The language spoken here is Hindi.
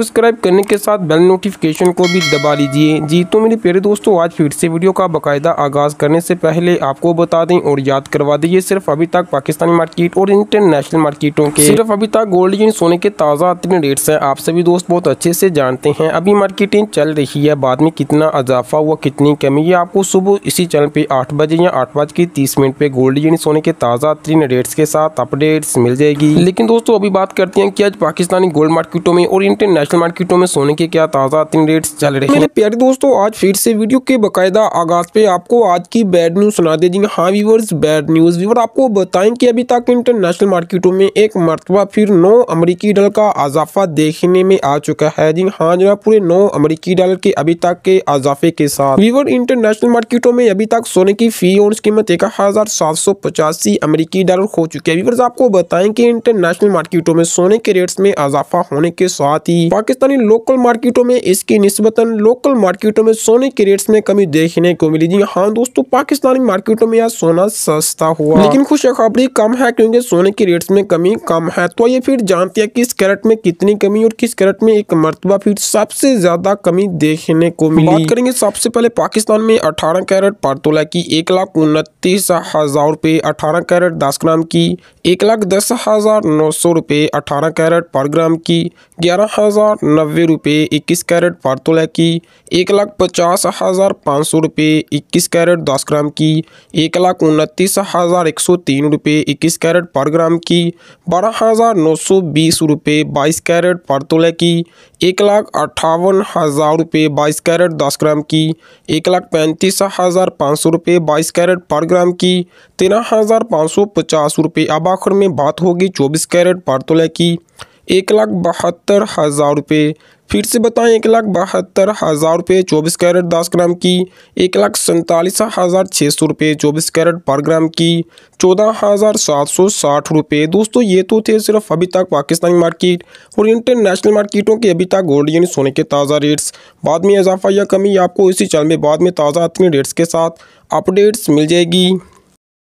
सब्सक्राइब करने के साथ बेल नोटिफिकेशन को भी दबा लीजिए जी तो मेरे प्यारे दोस्तों आज फिर से वीडियो का बाकायदा आगाज़ करने से पहले आपको बता दें और याद करवा दें सिर्फ अभी तक पाकिस्तानी मार्केट और इंटरनेशनल मार्केटों के सिर्फ अभी तक गोल्ड एंड सोने के ताज़ा अतने रेट्स हैं आप सभी दोस्त बहुत अच्छे से जानते हैं अभी मार्केटिंग चल रही है बाद में कितना इजाफा हुआ कितनी कमी है आपको सुबह इसी चैनल पर आठ बजे या आठ बज के तीस मिनट पर गोल्ड एंड सोने के ताज़ा अतरीन रेट्स के साथ अपडेट्स मिल जाएगी लेकिन दोस्तों अभी बात करते हैं कि आज पाकिस्तानी गोल्ड मार्केटों में और इंटरनेशनल इंटरनेशनल मार्केटों में सोने के क्या ताज़ा तीन रेट्स चल रहे हैं प्यारे दोस्तों आज फिर से वीडियो के बकायदा आगाज पे आपको आज की बैड न्यूज़ सुना दे जी हाँ व्यूवर्स बैड न्यूज़ व्यूवर आपको बताएं कि अभी तक इंटरनेशनल मार्केटों में एक मरतबा फिर नौ अमरीकी डॉलर का अजाफा देखने में आ चुका है जी हाँ जो पूरे नौ अमरीकी डॉलर के अभी तक के अजाफे के साथ व्यूवर इंटरनेशनल मार्केटों में अभी तक सोने की फी और कीमत एक हज़ार सात सौ पचासी अमरीकी डॉलर हो चुके हैं व्यवर्स आपको बताएं कि इंटरनेशनल मार्केटों में सोने के रेट्स में इजाफा होने के साथ ही पाकिस्तानी लोकल मार्केटों में इसकी नस्बता लोकल मार्केटों में सोने के रेट्स में कमी देखने को मिली जी हाँ दोस्तों पाकिस्तानी मार्केटों में यह सोना सस्ता हुआ लेकिन खुशखबरी कम है क्योंकि सोने के रेट्स में कमी कम है तो ये फिर जानते हैं किस कैरेट में कितनी कमी और किस कैरेट में एक मरतबा फिर सबसे ज्यादा कमी देखने को मिली बात करेंगे सबसे पहले पाकिस्तान में अठारह कैरेट पारतोला की एक लाख उनतीस हजार रुपए अठारह कैरेट दस ग्राम की एक लाख दस हजार नौ सौ रुपए अठारह कैरेट पर ग्राम की ग्यारह हजार हजार नब्बे रुपये इक्कीस कैरेट पारतोला की एक लाख पचास हज़ार पाँच सौ रुपये इक्कीस कैरेट दस ग्राम की एक लाख उनतीस हज़ार एक सौ तीन रुपये इक्कीस कैरेट पर ग्राम की बारह हज़ार नौ सौ बीस रुपये बाईस कैरेट पारतोला की एक लाख अट्ठावन हज़ार रुपये बाईस कैरेट दस ग्राम की एक लाख पैंतीस हज़ार पाँच सौ रुपये बाईस कैरेट पर ग्राम की तेरह हज़ार पाँच सौ पचास रुपये अब आखिर में बात होगी चौबीस कैरेट पारतोला की एक लाख बहत्तर हज़ार रुपये फिर से बताएं एक लाख बहत्तर हज़ार रुपये चौबीस कैरेट दस ग्राम की एक लाख सैंतालीस हज़ार छः सौ रुपये चौबीस कैरेट पर ग्राम की चौदह हज़ार सात सौ साठ रुपये दोस्तों ये तो थे सिर्फ अभी तक पाकिस्तानी मार्केट और इंटरनेशनल मार्केटों के अभी तक गोल्ड यानी सोने के ताज़ा रेट्स बाद में इजाफा या कमी आपको इसी चल में बाद में ताज़ा अपने रेट्स के साथ अपडेट्स मिल जाएगी